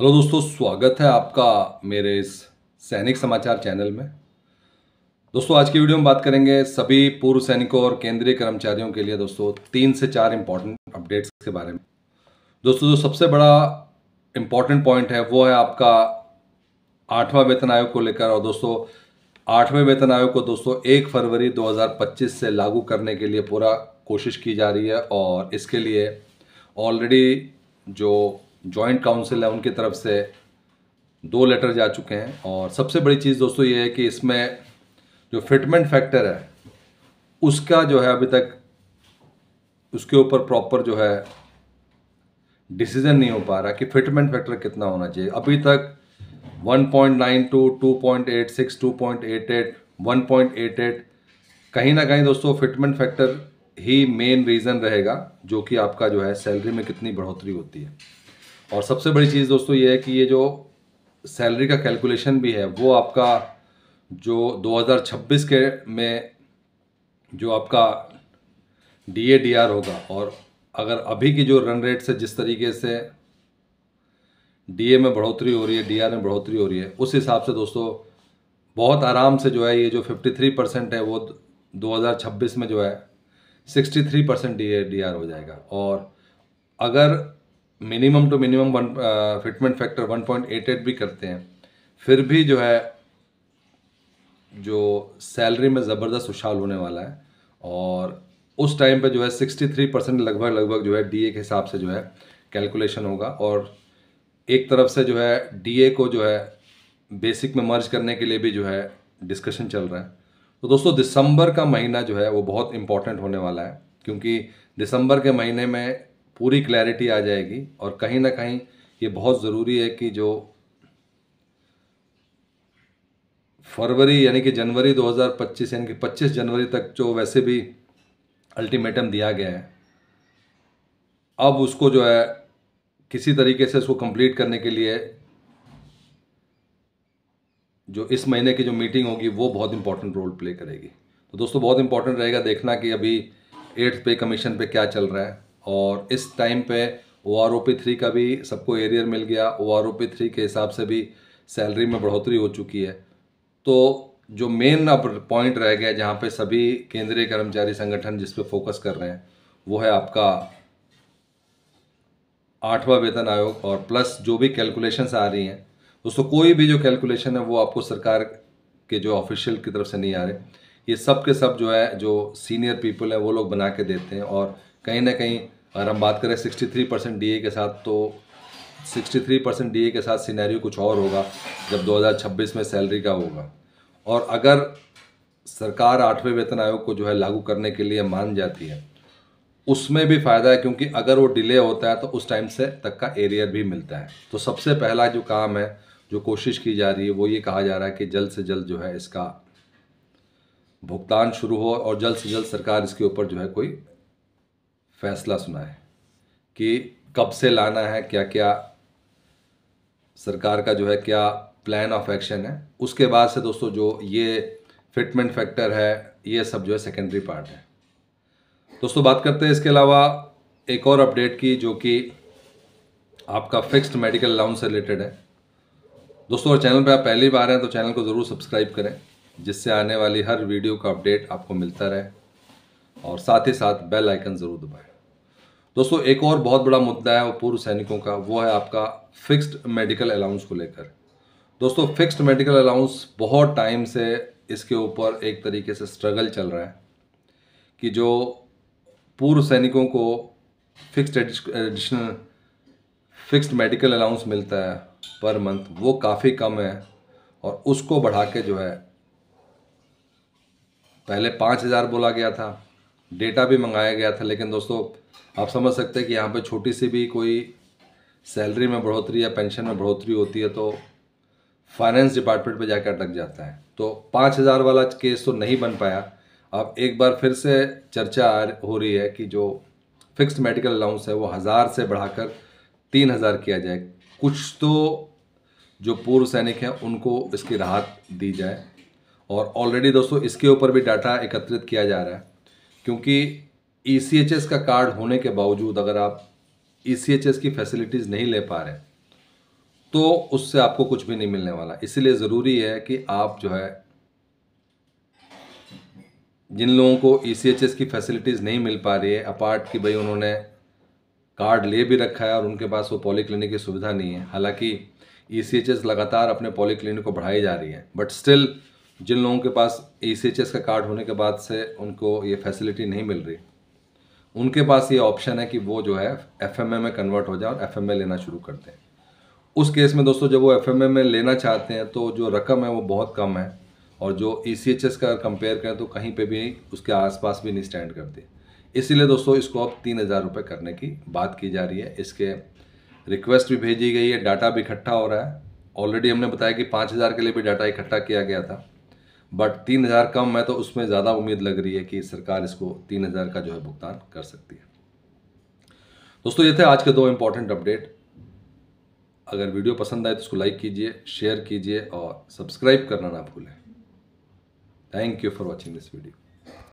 hello दोस्तों स्वागत है आपका मेरे इस सैनिक समाचार चैनल में दोस्तों आज की वीडियो में बात करेंगे सभी पूर्व सैनिकों और केंद्रीय कर्मचारियों के लिए दोस्तों तीन से चार इम्पॉर्टेंट अपडेट्स के बारे में दोस्तों जो सबसे बड़ा इम्पॉर्टेंट पॉइंट है वो है आपका आठवां वेतन आयोग को लेकर और दोस्तों आठवें वेतन आयोग को दोस्तों एक फरवरी 2025 से लागू करने के लिए पूरा कोशिश की जा रही है और इसके लिए ऑलरेडी जो जॉइंट काउंसिल है उनकी तरफ से दो लेटर जा चुके हैं और सबसे बड़ी चीज़ दोस्तों ये है कि इसमें जो फिटमेंट फैक्टर है उसका जो है अभी तक उसके ऊपर प्रॉपर जो है डिसीजन नहीं हो पा रहा कि फिटमेंट फैक्टर कितना होना चाहिए अभी तक 1.92, 2.86, 2.88, 1.88 कहीं ना कहीं दोस्तों फिटमेंट फैक्टर ही मेन रीज़न रहेगा जो कि आपका जो है सैलरी में कितनी बढ़ोतरी होती है और सबसे बड़ी चीज़ दोस्तों ये है कि ये जो सैलरी का कैलकुलेशन भी है वो आपका जो 2026 के में जो आपका डी ए डी आर होगा और अगर अभी की जो रन रेट से जिस तरीके से ए में बढ़ोतरी हो रही है आर में बढ़ोतरी हो रही है उस हिसाब से दोस्तों बहुत आराम से जो है ये जो 53 परसेंट है वो 2026 में जो है 63 परसेंट डी ए हो जाएगा और अगर minimum to minimum one fitment factor 1.88 भी करते हैं फिर भी जो है जो सैलरी में ज़बरदस्त उछाल होने वाला है और उस टाइम पे जो है 63 परसेंट लगभग लगभग जो है डीए के हिसाब से जो है कैलकुलेशन होगा और एक तरफ से जो है डीए को जो है बेसिक में मर्ज करने के लिए भी जो है डिस्कशन चल रहा है तो दोस्तों दिसंबर का महीना जो है वो बहुत इम्पॉर्टेंट होने वाला है क्योंकि दिसंबर के महीने में पूरी क्लैरिटी आ जाएगी और कहीं ना कहीं ये बहुत ज़रूरी है कि जो फरवरी यानी कि जनवरी 2025 यानी कि 25 जनवरी तक जो वैसे भी अल्टीमेटम दिया गया है अब उसको जो है किसी तरीके से उसको कंप्लीट करने के लिए जो इस महीने की जो मीटिंग होगी वो बहुत इंपॉर्टेंट रोल प्ले करेगी तो दोस्तों बहुत इंपॉर्टेंट रहेगा देखना कि अभी एट्थ पे कमीशन पे क्या चल रहा है और इस टाइम पे O R O P three का भी सबको एरियर मिल गया O R O P three के हिसाब से भी सैलरी में बढ़ोतरी हो चुकी है तो जो मेन अब पॉइंट रह गया जहाँ पे सभी केंद्रीय कर्मचारी संगठन जिस पे फोकस कर रहे हैं वो है आपका आठवां वेतन आयोग और प्लस जो भी कैलकुलेशंस आ रही हैं दोस्तों कोई भी जो कैलकुलेशन है वो आपको सरकार के जो ऑफिशियल की तरफ से नहीं आ रहे ये सब के सब जो है जो सीनियर पीपल हैं वो लोग बना के देते हैं और कहीं ना कहीं अगर हम बात करें 63 परसेंट डी के साथ तो 63 परसेंट डी के साथ सिनेरियो कुछ और होगा जब 2026 में सैलरी का होगा और अगर सरकार आठवें वेतन आयोग को जो है लागू करने के लिए मान जाती है उसमें भी फ़ायदा है क्योंकि अगर वो डिले होता है तो उस टाइम से तक का एरियर भी मिलता है तो सबसे पहला जो काम है जो कोशिश की जा रही है वो ये कहा जा रहा है कि जल्द से जल्द जो है इसका भुगतान शुरू हो और जल्द से जल्द सरकार इसके ऊपर जो है कोई फैसला सुना है कि कब से लाना है क्या क्या सरकार का जो है क्या प्लान ऑफ एक्शन है उसके बाद से दोस्तों जो ये फिटमेंट फैक्टर है ये सब जो है सेकेंडरी पार्ट है दोस्तों बात करते हैं इसके अलावा एक और अपडेट की जो कि आपका फिक्स्ड मेडिकल अलाउंस से रिलेटेड है दोस्तों और चैनल पर आप पहली बार हैं तो चैनल को ज़रूर सब्सक्राइब करें जिससे आने वाली हर वीडियो का अपडेट आपको मिलता रहे और साथ ही साथ बेल आइकन ज़रूर दबाएं दोस्तों एक और बहुत बड़ा मुद्दा है वो पूर्व सैनिकों का वो है आपका फिक्स्ड मेडिकल अलाउंस को लेकर दोस्तों फिक्स्ड मेडिकल अलाउंस बहुत टाइम से इसके ऊपर एक तरीके से स्ट्रगल चल रहा है कि जो पूर्व सैनिकों को fixed additional fixed medical allowance मिलता है पर मंथ वो काफ़ी कम है और उसको बढ़ा के जो है पहले पाँच हज़ार बोला गया था डेटा भी मंगाया गया था लेकिन दोस्तों आप समझ सकते हैं कि यहाँ पे छोटी सी भी कोई सैलरी में बढ़ोतरी या पेंशन में बढ़ोतरी होती है तो फाइनेंस डिपार्टमेंट पर जाकर अटक जाता है तो पाँच हज़ार वाला केस तो नहीं बन पाया अब एक बार फिर से चर्चा हो रही है कि जो फिक्स्ड मेडिकल अलाउंस है वो हज़ार से बढ़ाकर तीन हज़ार किया जाए कुछ तो जो पूर्व सैनिक हैं उनको इसकी राहत दी जाए और ऑलरेडी दोस्तों इसके ऊपर भी डाटा एकत्रित किया जा रहा है क्योंकि ई e का कार्ड होने के बावजूद अगर आप ई e की फैसिलिटीज़ नहीं ले पा रहे तो उससे आपको कुछ भी नहीं मिलने वाला इसलिए ज़रूरी है कि आप जो है जिन लोगों को ई e की फैसिलिटीज़ नहीं मिल पा रही है अपार्ट कि भाई उन्होंने कार्ड ले भी रखा है और उनके पास वो पॉली क्लिनिक की सुविधा नहीं है हालांकि ई लगातार अपने पॉली क्लिनिक को बढ़ाई जा रही है बट स्टिल जिन लोगों के पास ए e का कार्ड होने के बाद से उनको ये फैसिलिटी नहीं मिल रही उनके पास ये ऑप्शन है कि वो जो है एफ में कन्वर्ट हो जाए और एफ लेना शुरू कर दें उस केस में दोस्तों जब वो एफ में लेना चाहते हैं तो जो रकम है वो बहुत कम है और जो ई e का कंपेयर करें तो कहीं पे भी उसके आसपास भी नहीं स्टैंड करती इसीलिए दोस्तों इसको अब तीन हज़ार रुपये करने की बात की जा रही है इसके रिक्वेस्ट भी भेजी गई है डाटा भी इकट्ठा हो रहा है ऑलरेडी हमने बताया कि पाँच हज़ार के लिए भी डाटा इकट्ठा किया गया था बट तीन हज़ार कम है तो उसमें ज़्यादा उम्मीद लग रही है कि सरकार इसको तीन हज़ार का जो है भुगतान कर सकती है दोस्तों ये थे आज के दो इम्पॉर्टेंट अपडेट अगर वीडियो पसंद आए तो उसको लाइक कीजिए शेयर कीजिए और सब्सक्राइब करना ना भूलें thank you for watching this video